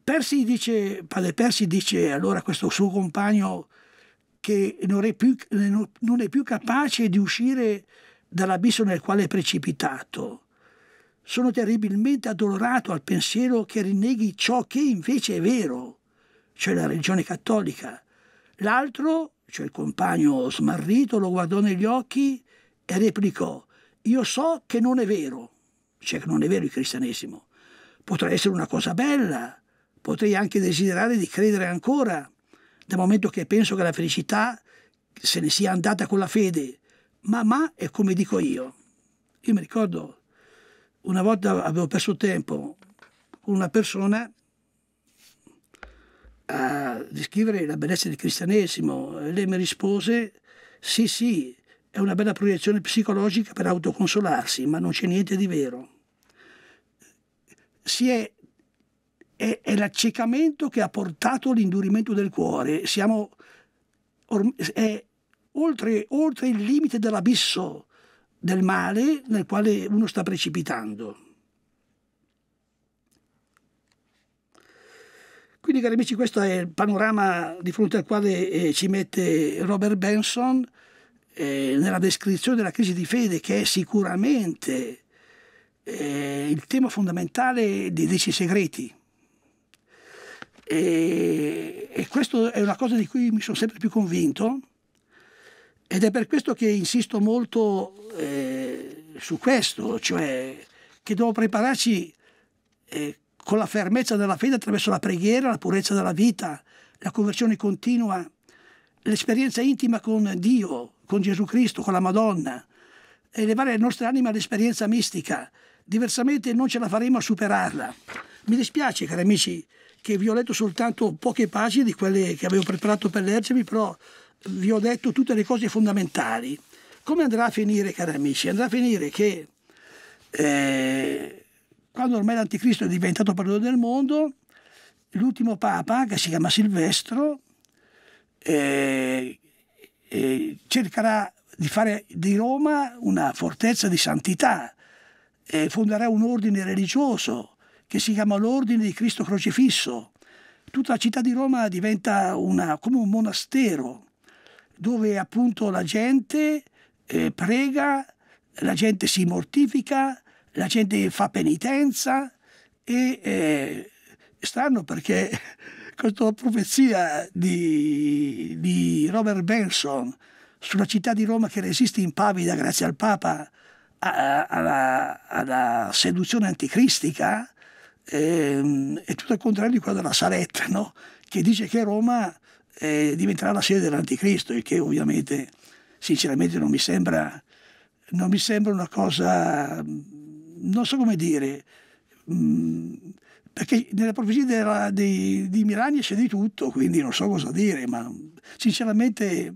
Persi dice, padre Persi dice allora a questo suo compagno che non è più, non è più capace di uscire dall'abisso nel quale è precipitato. Sono terribilmente addolorato al pensiero che rinneghi ciò che invece è vero, cioè la religione cattolica. L'altro, cioè il compagno smarrito, lo guardò negli occhi e replicò, io so che non è vero, cioè che non è vero il cristianesimo. Potrà essere una cosa bella, potrei anche desiderare di credere ancora, dal momento che penso che la felicità se ne sia andata con la fede, ma ma è come dico io. Io mi ricordo, una volta avevo perso tempo con una persona a descrivere la bellezza del cristianesimo e lei mi rispose, sì sì, è una bella proiezione psicologica per autoconsolarsi, ma non c'è niente di vero. È, è, è l'accecamento che ha portato all'indurimento del cuore. Siamo è oltre, oltre il limite dell'abisso del male nel quale uno sta precipitando. Quindi, cari amici, questo è il panorama di fronte al quale eh, ci mette Robert Benson eh, nella descrizione della crisi di fede, che è sicuramente eh, il tema fondamentale dei dieci segreti. E, e questa è una cosa di cui mi sono sempre più convinto ed è per questo che insisto molto eh, su questo, cioè che dobbiamo prepararci eh, con la fermezza della fede attraverso la preghiera, la purezza della vita, la conversione continua, l'esperienza intima con Dio, con Gesù Cristo, con la Madonna, elevare le nostre anime all'esperienza mistica, diversamente non ce la faremo a superarla. Mi dispiace, cari amici, che vi ho letto soltanto poche pagine di quelle che avevo preparato per leggervi, però vi ho detto tutte le cose fondamentali. Come andrà a finire, cari amici? Andrà a finire che eh, quando ormai l'anticristo è diventato padrone del mondo, l'ultimo papa, che si chiama Silvestro, eh, eh, cercherà di fare di Roma una fortezza di santità, e fonderà un ordine religioso che si chiama l'Ordine di Cristo Crocifisso. Tutta la città di Roma diventa una, come un monastero dove appunto la gente eh, prega, la gente si mortifica, la gente fa penitenza e eh, strano perché questa profezia di, di Robert Benson sulla città di Roma che resiste impavida grazie al Papa alla, alla seduzione anticristica ehm, è tutto il contrario di quella della Saletta, no? che dice che Roma eh, diventerà la sede dell'anticristo, il che ovviamente sinceramente non mi sembra, non mi sembra una cosa, non so come dire, mh, mm, perché nella profesia della, di, di Miragna c'è di tutto, quindi non so cosa dire, ma sinceramente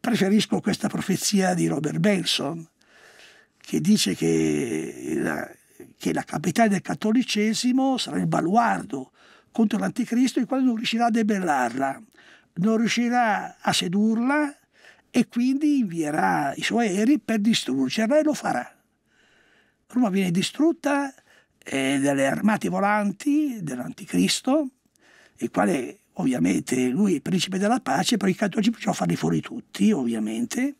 preferisco questa profezia di Robert Benson, che dice che la, che la capitale del cattolicesimo sarà il baluardo contro l'anticristo, il quale non riuscirà a debellarla, non riuscirà a sedurla e quindi invierà i suoi aerei per distruggerla e lo farà. Roma viene distrutta eh, delle armate volanti dell'anticristo, il quale ovviamente lui è principe della pace, però i cattolici possono farli fuori tutti, ovviamente.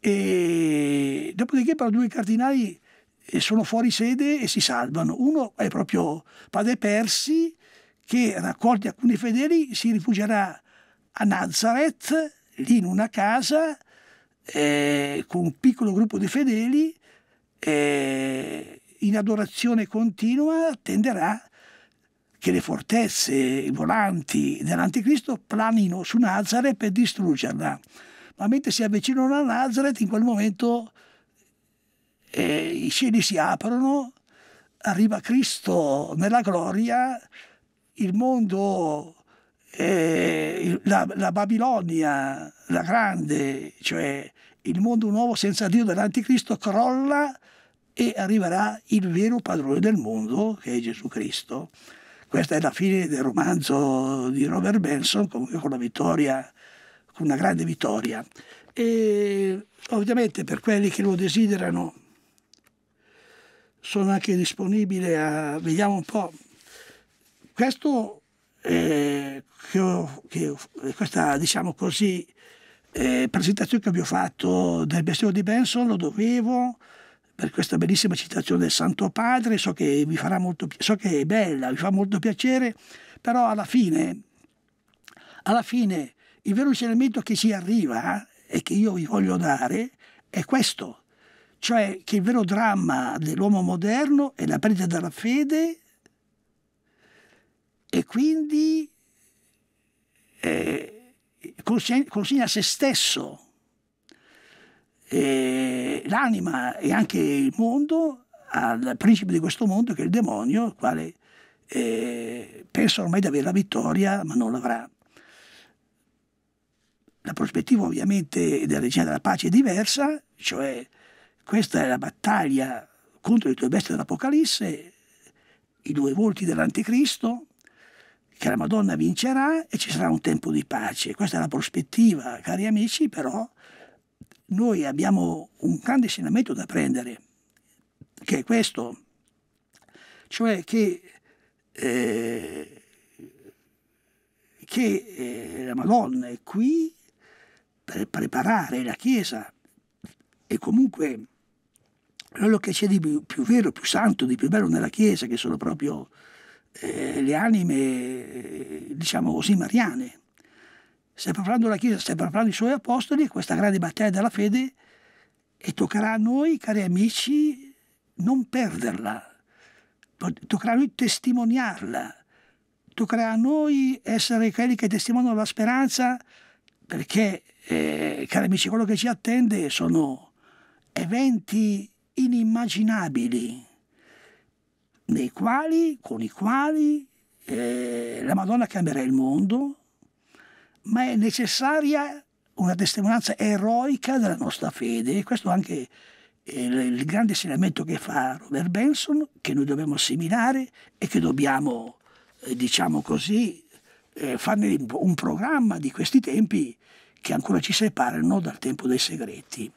E dopodiché però due cardinali eh, sono fuori sede e si salvano. Uno è proprio Padre Persi, che raccolti alcuni fedeli si rifugierà a Nazareth, lì in una casa, eh, con un piccolo gruppo di fedeli, eh, in adorazione continua tenderà che le fortezze, i volanti dell'anticristo planino su Nazareth per distruggerla. Ma mentre si avvicinano a Nazareth, in quel momento eh, i cieli si aprono, arriva Cristo nella gloria, il mondo, eh, la, la Babilonia, la grande, cioè il mondo nuovo senza Dio dell'anticristo, crolla e arriverà il vero padrone del mondo, che è Gesù Cristo. Questa è la fine del romanzo di Robert Benson, comunque con, vittoria, con una grande vittoria. E ovviamente per quelli che lo desiderano sono anche disponibile a... vediamo un po'. Questo, eh, che ho, che ho, questa, diciamo così, eh, presentazione che vi ho fatto del bestiolo di Benson lo dovevo per questa bellissima citazione del Santo Padre, so che, vi farà molto, so che è bella, vi fa molto piacere, però alla fine, alla fine il vero insegnamento che ci arriva e che io vi voglio dare è questo, cioè che il vero dramma dell'uomo moderno è la perdita della fede e quindi eh, consegna, consegna a se stesso. Eh, l'anima e anche il mondo al principe di questo mondo che è il demonio, il quale eh, pensa ormai di avere la vittoria ma non l'avrà. La prospettiva ovviamente della regina della pace è diversa, cioè questa è la battaglia contro le due bestie dell'Apocalisse, i due volti dell'Anticristo, che la Madonna vincerà e ci sarà un tempo di pace. Questa è la prospettiva, cari amici, però noi abbiamo un grande insegnamento da prendere, che è questo, cioè che, eh, che eh, la Madonna è qui per preparare la Chiesa e comunque quello che c'è di più, più, vero, più santo, di più bello nella Chiesa, che sono proprio eh, le anime, eh, diciamo così, mariane stai preparando la Chiesa, stai preparando i suoi apostoli, questa grande battaglia della fede e toccherà a noi, cari amici, non perderla, toccherà a noi testimoniarla, toccherà a noi essere quelli che testimoniano la speranza perché, eh, cari amici, quello che ci attende sono eventi inimmaginabili nei quali, con i quali eh, la Madonna cambierà il mondo, ma è necessaria una testimonianza eroica della nostra fede. E questo anche eh, il, grande insegnamento che fa Robert Benson, che noi dobbiamo assimilare e che dobbiamo, eh, diciamo così, eh, farne un programma di questi tempi che ancora ci separano dal tempo dei segreti.